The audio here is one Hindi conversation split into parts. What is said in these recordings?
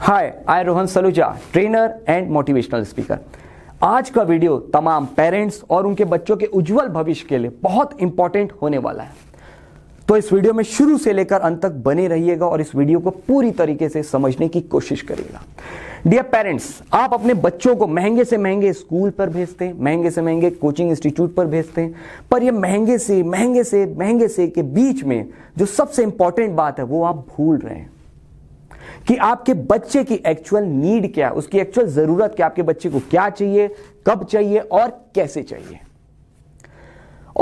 hi I Rohan Saluja trainer and motivational speaker आज का वीडियो तमाम पेरेंट्स और उनके बच्चों के उज्जवल भविष्य के लिए बहुत इंपॉर्टेंट होने वाला है तो इस वीडियो में शुरू से लेकर अंत तक बने रहिएगा और इस वीडियो को पूरी तरीके से समझने की कोशिश करिएगा डियर पेरेंट्स आप अपने बच्चों को महंगे से महंगे स्कूल पर भेजते हैं महंगे से महंगे कोचिंग इंस्टीट्यूट पर भेजते हैं पर ये महंगे से महंगे से महंगे से के बीच में जो सबसे इंपॉर्टेंट बात है वो आप भूल रहे हैं कि आपके बच्चे की एक्चुअल नीड क्या है उसकी एक्चुअल जरूरत क्या आपके बच्चे को क्या चाहिए कब चाहिए और कैसे चाहिए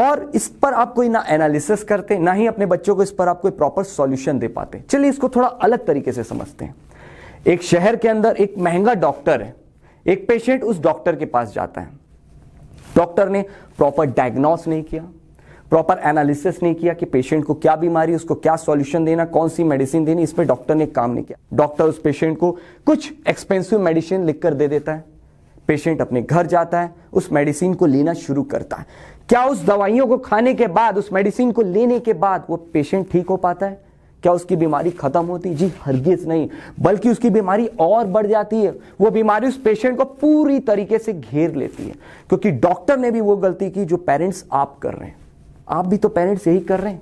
और इस पर आप कोई ना एनालिसिस करते ना ही अपने बच्चों को इस पर आप कोई प्रॉपर सॉल्यूशन दे पाते चलिए इसको थोड़ा अलग तरीके से समझते हैं एक शहर के अंदर एक महंगा डॉक्टर है एक पेशेंट उस डॉक्टर के पास जाता है डॉक्टर ने प्रॉपर डायग्नोस नहीं किया प्रॉपर एनालिसिस नहीं किया कि पेशेंट को क्या बीमारी उसको क्या सॉल्यूशन देना कौन सी मेडिसिन देनी इस पर डॉक्टर ने काम नहीं किया डॉक्टर उस पेशेंट को कुछ एक्सपेंसिव मेडिसिन लिख कर दे देता है पेशेंट अपने घर जाता है उस मेडिसिन को लेना शुरू करता है क्या उस दवाइयों को खाने के बाद उस मेडिसिन को लेने के बाद वो पेशेंट ठीक हो पाता है क्या उसकी बीमारी खत्म होती जी हरगिज नहीं बल्कि उसकी बीमारी और बढ़ जाती है वो बीमारी उस पेशेंट को पूरी तरीके से घेर लेती है क्योंकि डॉक्टर ने भी वो गलती की जो पेरेंट्स आप कर रहे हैं आप भी तो पेरेंट्स यही कर रहे हैं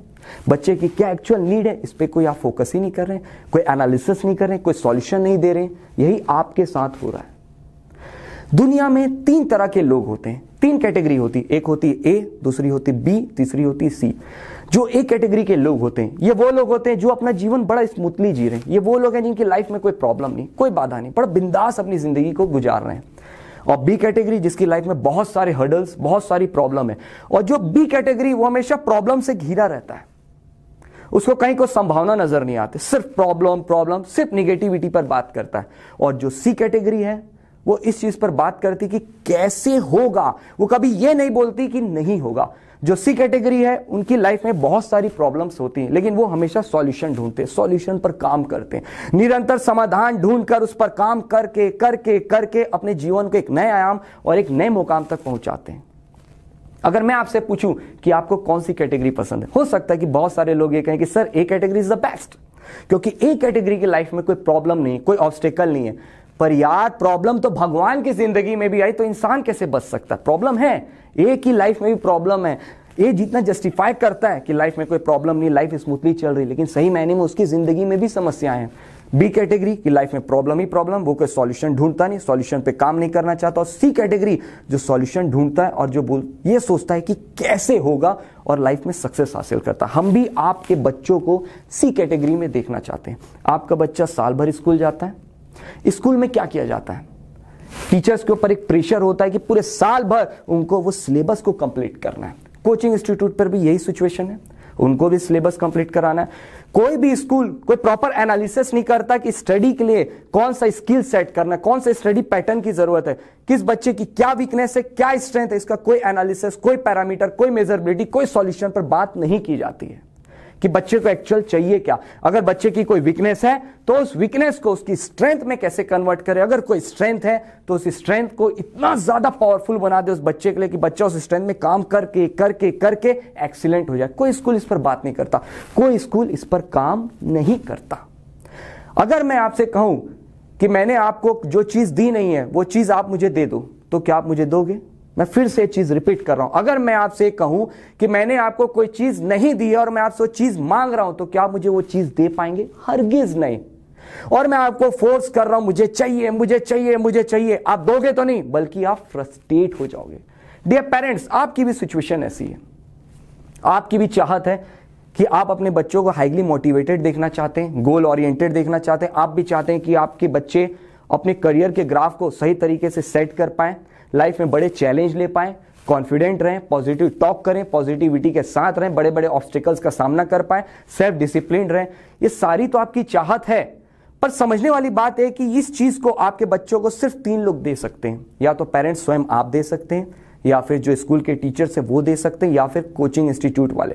बच्चे की क्या एक्चुअल नीड है इस पर कोई आप फोकस ही नहीं कर रहे हैं कोई एनालिसिस नहीं कर रहे हैं कोई सॉल्यूशन नहीं दे रहे हैं यही आपके साथ हो रहा है दुनिया में तीन तरह के लोग होते हैं तीन कैटेगरी होती है एक होती है ए दूसरी होती है बी तीसरी होती है सी जो ए कैटेगरी के लोग होते हैं ये वो लोग होते हैं जो अपना जीवन बड़ा स्मूथली जी रहे हैं ये वो लोग हैं जिनकी लाइफ में कोई प्रॉब्लम नहीं कोई बाधा नहीं बड़ा बिंदास अपनी जिंदगी को गुजार रहे हैं और बी कैटेगरी जिसकी लाइफ में बहुत सारे हर्डल्स बहुत सारी प्रॉब्लम है और जो बी कैटेगरी वो हमेशा प्रॉब्लम से घिरा रहता है उसको कहीं को संभावना नजर नहीं आती सिर्फ प्रॉब्लम प्रॉब्लम सिर्फ निगेटिविटी पर बात करता है और जो सी कैटेगरी है वो इस चीज पर बात करती कि कैसे होगा वो कभी ये नहीं बोलती कि नहीं होगा जो सी कैटेगरी है उनकी लाइफ में बहुत सारी प्रॉब्लम्स होती हैं लेकिन वो हमेशा सॉल्यूशन ढूंढते हैं सॉल्यूशन पर काम करते हैं निरंतर समाधान ढूंढकर उस पर काम करके करके करके अपने जीवन को एक नए आयाम और एक नए मुकाम तक पहुंचाते हैं अगर मैं आपसे पूछूं कि आपको कौन सी कैटेगरी पसंद है हो सकता है कि बहुत सारे लोग ये कहें कि sir A category is the best क्योंकि ए कैटेगरी की लाइफ में कोई प्रॉब्लम नहीं कोई ऑब्स्टेकल नहीं है पर यार प्रॉब्लम तो भगवान की जिंदगी में भी आई तो इंसान कैसे बच सकता है प्रॉब्लम है एक ही लाइफ में भी प्रॉब्लम है ये जितना जस्टिफाई करता है कि लाइफ में कोई प्रॉब्लम नहीं लाइफ स्मूथली चल रही लेकिन सही मायने में उसकी जिंदगी में भी समस्याएं हैं बी कैटेगरी की लाइफ में प्रॉब्लम ही प्रॉब्लम वो कोई सॉल्यूशन ढूंढता नहीं सॉल्यूशन पे काम नहीं करना चाहता और सी कैटेगरी जो सॉल्यूशन ढूंढता है और जो बोल ये सोचता है कि कैसे होगा और लाइफ में सक्सेस हासिल करता हम भी आपके बच्चों को सी कैटेगरी में देखना चाहते हैं आपका बच्चा साल भर स्कूल जाता है स्कूल में क्या किया जाता है टीचर्स के ऊपर एक प्रेशर होता है कि पूरे साल भर उनको वो सिलेबस को कंप्लीट करना है कोचिंग इंस्टीट्यूट पर भी यही सिचुएशन है उनको भी सिलेबस कंप्लीट कराना है कोई भी स्कूल कोई प्रॉपर एनालिसिस नहीं करता कि स्टडी के लिए कौन सा स्किल सेट करना है कौन सा स्टडी पैटर्न की जरूरत है किस बच्चे की क्या वीकनेस है क्या स्ट्रेंथ है इसका कोई एनालिसिस कोई पैरामीटर कोई मेजरबिलिटी कोई सॉल्यूशन पर बात नहीं की जाती है कि बच्चे को एक्चुअल चाहिए क्या अगर बच्चे की कोई वीकनेस है तो उस वीकनेस को उसकी स्ट्रेंथ में कैसे कन्वर्ट करें अगर कोई स्ट्रेंथ है तो उस स्ट्रेंथ को इतना ज्यादा पावरफुल बना दे उस बच्चे के लिए कि बच्चा उस स्ट्रेंथ में काम करके करके करके एक्सीलेंट हो जाए कोई स्कूल इस पर बात नहीं करता कोई स्कूल इस पर काम नहीं करता अगर मैं आपसे कहूं कि मैंने आपको जो चीज दी नहीं है वो चीज आप मुझे दे दो तो क्या आप मुझे दोगे मैं फिर से चीज रिपीट कर रहा हूं अगर मैं आपसे कहूं कि मैंने आपको कोई चीज नहीं दी है और मैं आपसे चीज मांग रहा हूं तो क्या मुझे वो चीज दे पाएंगे हरगिज नहीं और मैं आपको फोर्स कर रहा हूं मुझे चाहिए मुझे चाहिए मुझे चाहिए आप दोगे तो नहीं बल्कि आप फ्रस्ट्रेट हो जाओगे डियर पेरेंट्स आपकी भी सिचुएशन ऐसी है आपकी भी चाहत है कि आप अपने बच्चों को हाईली मोटिवेटेड देखना चाहते हैं गोल ओरिएंटेड देखना चाहते हैं आप भी चाहते हैं कि आपके बच्चे अपने करियर के ग्राफ को सही तरीके से सेट कर पाएं लाइफ में बड़े चैलेंज ले पाए कॉन्फिडेंट रहें पॉजिटिव टॉक करें पॉजिटिविटी के साथ रहें बड़े बड़े ऑब्स्टिकल्स का सामना कर पाए सेल्फ डिसिप्लिन रहें ये सारी तो आपकी चाहत है पर समझने वाली बात है कि इस चीज को आपके बच्चों को सिर्फ तीन लोग दे सकते हैं या तो पेरेंट्स स्वयं आप दे सकते हैं या फिर जो स्कूल के टीचर्स है वो दे सकते हैं या फिर कोचिंग इंस्टीट्यूट वाले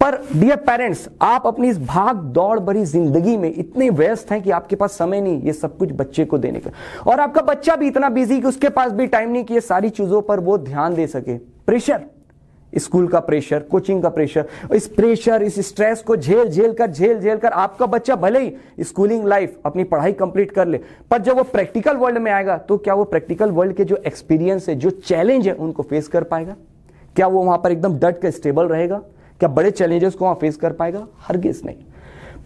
पर डियर पेरेंट्स आप अपनी इस भाग दौड़ भरी जिंदगी में इतने व्यस्त हैं कि आपके पास समय नहीं ये सब कुछ बच्चे को देने का और आपका बच्चा भी इतना बिजी कि उसके पास भी टाइम नहीं कि ये सारी चीजों पर वो ध्यान दे सके प्रेशर स्कूल का प्रेशर कोचिंग का प्रेशर इस प्रेशर इस स्ट्रेस को झेल झेल कर झेल झेल कर आपका बच्चा भले ही स्कूलिंग लाइफ अपनी पढ़ाई कंप्लीट कर ले पर जब वो प्रैक्टिकल वर्ल्ड में आएगा तो क्या वो प्रैक्टिकल वर्ल्ड के जो एक्सपीरियंस है जो चैलेंज है उनको फेस कर पाएगा क्या वो वहां पर एकदम डट कर स्टेबल रहेगा क्या बड़े चैलेंजेस को वहां फेस कर पाएगा हरगिज नहीं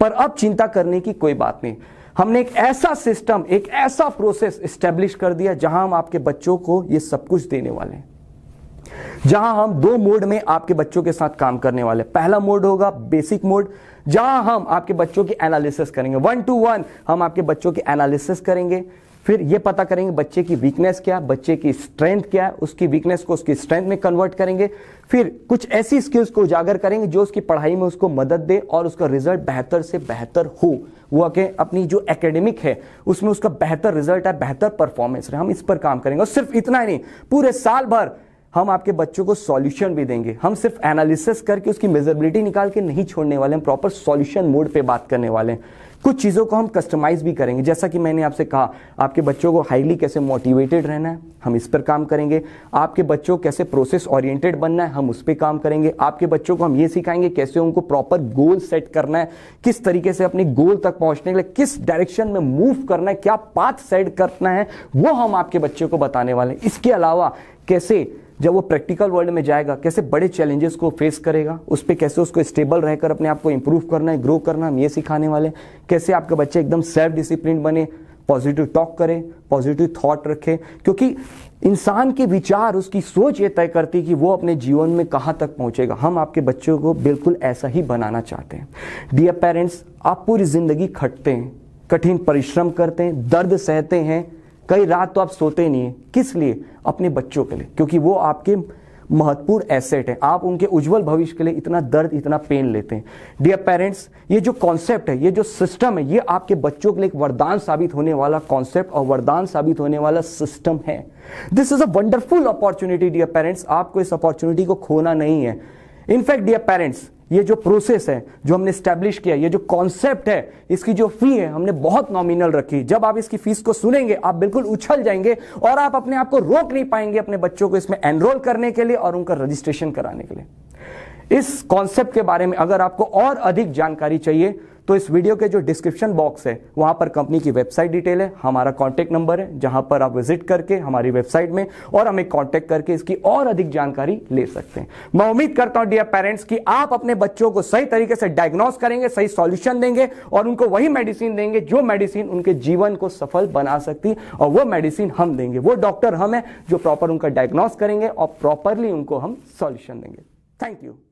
पर अब चिंता करने की कोई बात नहीं हमने एक ऐसा सिस्टम एक ऐसा प्रोसेस स्टेब्लिश कर दिया जहां हम आपके बच्चों को ये सब कुछ देने वाले हैं जहां हम दो मोड में आपके बच्चों के साथ काम करने वाले पहला मोड होगा बेसिक मोड जहां हम आपके बच्चों की एनालिसिस करेंगे वन टू वन हम आपके बच्चों की एनालिसिस करेंगे फिर ये पता करेंगे बच्चे की वीकनेस क्या बच्चे की स्ट्रेंथ क्या उसकी वीकनेस को उसकी स्ट्रेंथ में कन्वर्ट करेंगे फिर कुछ ऐसी स्किल्स को उजागर करेंगे जो उसकी पढ़ाई में उसको मदद दे और उसका रिजल्ट बेहतर से बेहतर हो वो आके अपनी जो एकेडमिक है उसमें उसका बेहतर रिजल्ट है बेहतर परफॉर्मेंस है हम इस पर काम करेंगे और सिर्फ इतना ही नहीं पूरे साल भर हम आपके बच्चों को सॉल्यूशन भी देंगे हम सिर्फ एनालिसिस करके उसकी मेजरबिलिटी निकाल के नहीं छोड़ने वाले हम प्रॉपर सॉल्यूशन मोड पे बात करने वाले हैं कुछ चीज़ों को हम कस्टमाइज भी करेंगे जैसा कि मैंने आपसे कहा आपके बच्चों को हाईली कैसे मोटिवेटेड रहना है हम इस पर काम करेंगे आपके बच्चों को कैसे प्रोसेस ओरिएंटेड बनना है हम उस पर काम करेंगे आपके बच्चों को हम ये सिखाएंगे कैसे उनको प्रॉपर गोल सेट करना है किस तरीके से अपने गोल तक पहुंचने के लिए किस डायरेक्शन में मूव करना है क्या पाथ सेट करना है वो हम आपके बच्चों को बताने वाले हैं इसके अलावा कैसे जब वो प्रैक्टिकल वर्ल्ड में जाएगा कैसे बड़े चैलेंजेस को फेस करेगा उस पर कैसे उसको स्टेबल रहकर अपने आप को इम्प्रूव करना है ग्रो करना हम ये सिखाने वाले कैसे आपके बच्चे एकदम सेल्फ डिसिप्लिन बने पॉजिटिव टॉक करें पॉजिटिव थॉट रखें क्योंकि इंसान के विचार उसकी सोच ये तय करती है कि वो अपने जीवन में कहाँ तक पहुँचेगा हम आपके बच्चों को बिल्कुल ऐसा ही बनाना चाहते हैं डियर पेरेंट्स आप पूरी ज़िंदगी खटते हैं कठिन परिश्रम करते हैं दर्द सहते हैं कई रात तो आप सोते नहीं किस लिए अपने बच्चों के लिए क्योंकि वो आपके महत्वपूर्ण एसेट है आप उनके उज्जवल भविष्य के लिए इतना दर्द इतना पेन लेते हैं डियर पेरेंट्स ये जो कॉन्सेप्ट है ये जो सिस्टम है ये आपके बच्चों के लिए एक वरदान साबित होने वाला कॉन्सेप्ट और वरदान साबित होने वाला सिस्टम है this is a wonderful opportunity dear parents आपको इस अपॉर्चुनिटी को खोना नहीं है इनफैक्ट डियर पेरेंट्स ये जो प्रोसेस है जो हमने स्टैब्लिश किया ये जो कॉन्सेप्ट है इसकी जो फी है हमने बहुत नॉमिनल रखी जब आप इसकी फीस को सुनेंगे आप बिल्कुल उछल जाएंगे और आप अपने आप को रोक नहीं पाएंगे अपने बच्चों को इसमें एनरोल करने के लिए और उनका रजिस्ट्रेशन कराने के लिए इस कॉन्सेप्ट के बारे में अगर आपको और अधिक जानकारी चाहिए तो इस वीडियो के जो डिस्क्रिप्शन बॉक्स है वहां पर कंपनी की वेबसाइट डिटेल है हमारा कॉन्टैक्ट नंबर है जहां पर आप विजिट करके हमारी वेबसाइट में और हमें कॉन्टैक्ट करके इसकी और अधिक जानकारी ले सकते हैं मैं उम्मीद करता हूं डियर पेरेंट्स की आप अपने बच्चों को सही तरीके से डायग्नोस करेंगे सही सॉल्यूशन देंगे और उनको वही मेडिसिन देंगे जो मेडिसिन उनके जीवन को सफल बना सकती और वो मेडिसिन हम देंगे वो डॉक्टर हम है जो प्रॉपर उनका डायग्नोस करेंगे और प्रॉपरली उनको हम सॉल्यूशन देंगे थैंक यू